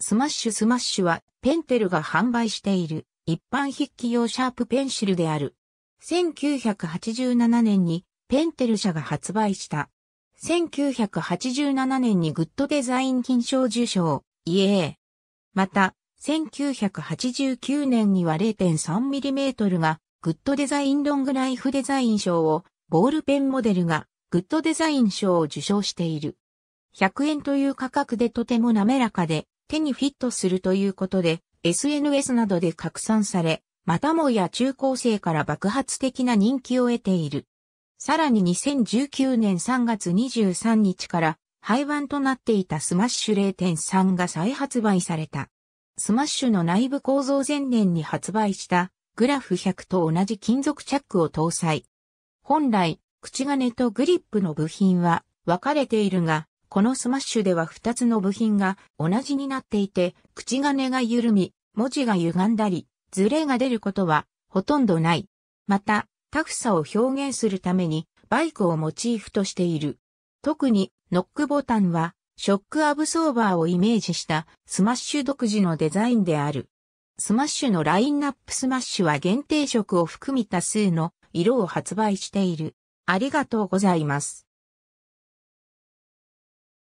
スマッシュスマッシュは、ペンテルが販売している、一般筆記用シャープペンシルである。1987年に、ペンテル社が発売した。1987年にグッドデザイン金賞受賞、イエー。また、1989年には 0.3mm がグッドデザインロングライフデザイン賞を、ボールペンモデルがグッドデザイン賞を受賞している。100円という価格でとても滑らかで手にフィットするということで、SNS などで拡散され、またもや中高生から爆発的な人気を得ている。さらに2019年3月23日から廃盤となっていたスマッシュ0.3が再発売された。スマッシュの内部構造前年に発売したグラフ100と同じ金属チャックを搭載。本来、口金とグリップの部品は分かれているが、このスマッシュでは2つの部品が同じになっていて、口金が緩み、文字が歪んだり、ズレが出ることはほとんどない。また、タフさを表現するためにバイクをモチーフとしている。特にノックボタンはショックアブソーバーをイメージしたスマッシュ独自のデザインである。スマッシュのラインナップスマッシュは限定色を含み多数の色を発売している。ありがとうございます。